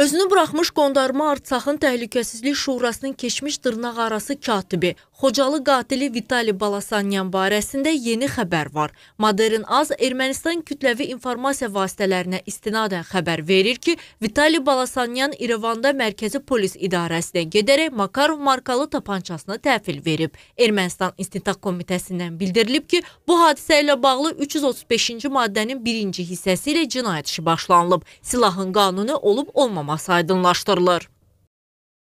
Özünü buraxmış qondarma Artsaxın Təhlükəsizlik Şurasının keçmiş dırnaq arası katibi Xocalı qatili Vitali Balasanyan barəsində yeni xəbər var. Modern Az Ermənistan kütləvi informasiya vasitələrinə istinadən xəbər verir ki, Vitali Balasanyan İrəvanda Mərkəzi Polis İdarəsinə gedərək Makarov markalı tapançasına təhvil verib. Ermənistan İstintaq Komitəsindən bildirilib ki, bu hadisə ilə bağlı 335-ci maddənin birinci hissəsi ilə cinayət işi başlanılıb. Silahın qanuni olub olmaması məlumat aydınlaşdırılır.